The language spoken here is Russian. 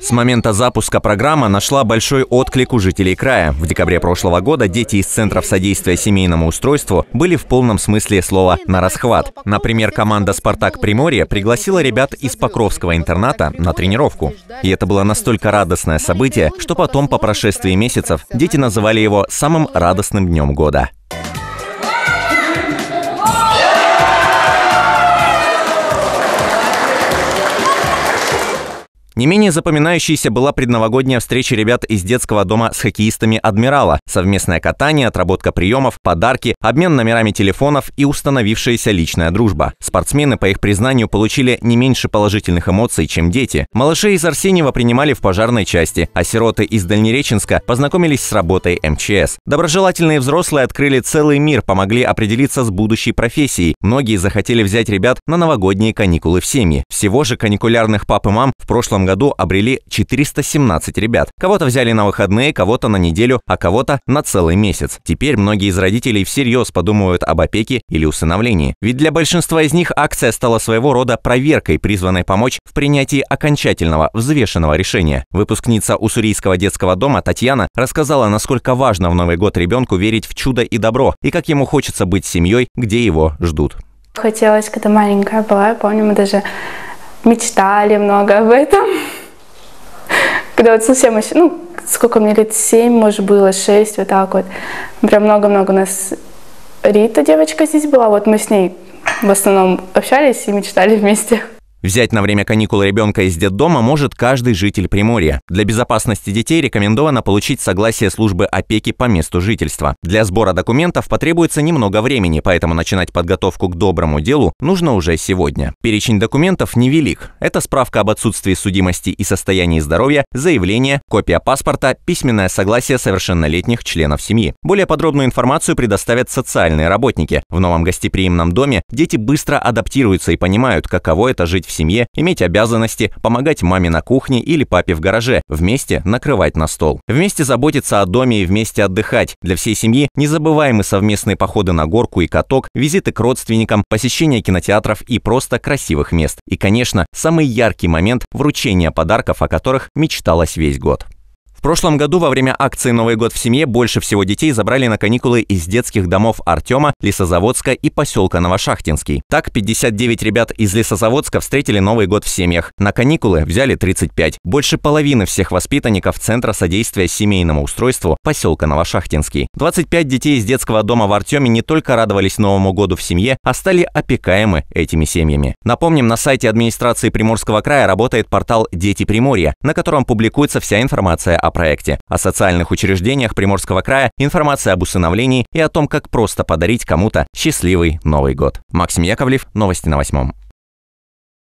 С момента запуска программа нашла большой отклик у жителей края. В декабре прошлого года дети из Центров содействия семейному устройству были в полном смысле слова «на расхват». Например, команда «Спартак Приморье» пригласила ребят из Покровского интерната на тренировку. И это было настолько радостное событие, что потом, по прошествии месяцев, дети называли его самым радостным днем года. Не менее запоминающейся была предновогодняя встреча ребят из детского дома с хоккеистами «Адмирала», совместное катание, отработка приемов, подарки, обмен номерами телефонов и установившаяся личная дружба. Спортсмены, по их признанию, получили не меньше положительных эмоций, чем дети. Малышей из Арсеньева принимали в пожарной части, а сироты из Дальнереченска познакомились с работой МЧС. Доброжелательные взрослые открыли целый мир, помогли определиться с будущей профессией. Многие захотели взять ребят на новогодние каникулы в семьи. Всего же каникулярных пап и мам прошлом году обрели 417 ребят. Кого-то взяли на выходные, кого-то на неделю, а кого-то на целый месяц. Теперь многие из родителей всерьез подумывают об опеке или усыновлении. Ведь для большинства из них акция стала своего рода проверкой, призванной помочь в принятии окончательного, взвешенного решения. Выпускница Уссурийского детского дома Татьяна рассказала, насколько важно в Новый год ребенку верить в чудо и добро, и как ему хочется быть семьей, где его ждут. Хотелось, когда маленькая была, я помню, мы даже мечтали много об этом. Когда вот совсем еще, ну, сколько мне лет, семь, может, было, шесть, вот так вот. Прям много-много у нас Рита девочка здесь была, вот мы с ней в основном общались и мечтали вместе. Взять на время каникул ребенка из детдома может каждый житель Приморья. Для безопасности детей рекомендовано получить согласие службы опеки по месту жительства. Для сбора документов потребуется немного времени, поэтому начинать подготовку к доброму делу нужно уже сегодня. Перечень документов невелик. Это справка об отсутствии судимости и состоянии здоровья, заявление, копия паспорта, письменное согласие совершеннолетних членов семьи. Более подробную информацию предоставят социальные работники. В новом гостеприимном доме дети быстро адаптируются и понимают, каково это жить в семье, иметь обязанности, помогать маме на кухне или папе в гараже, вместе накрывать на стол. Вместе заботиться о доме и вместе отдыхать. Для всей семьи незабываемы совместные походы на горку и каток, визиты к родственникам, посещение кинотеатров и просто красивых мест. И, конечно, самый яркий момент – вручение подарков, о которых мечталось весь год. В прошлом году во время акции «Новый год в семье» больше всего детей забрали на каникулы из детских домов Артема, Лесозаводска и поселка Новошахтинский. Так, 59 ребят из Лесозаводска встретили Новый год в семьях. На каникулы взяли 35. Больше половины всех воспитанников Центра содействия семейному устройству поселка Новошахтинский. 25 детей из детского дома в Артеме не только радовались Новому году в семье, а стали опекаемы этими семьями. Напомним, на сайте администрации Приморского края работает портал «Дети Приморья», на котором публикуется вся информация о проекте. О социальных учреждениях Приморского края, информация об усыновлении и о том, как просто подарить кому-то счастливый Новый год. Максим Яковлев, новости на восьмом.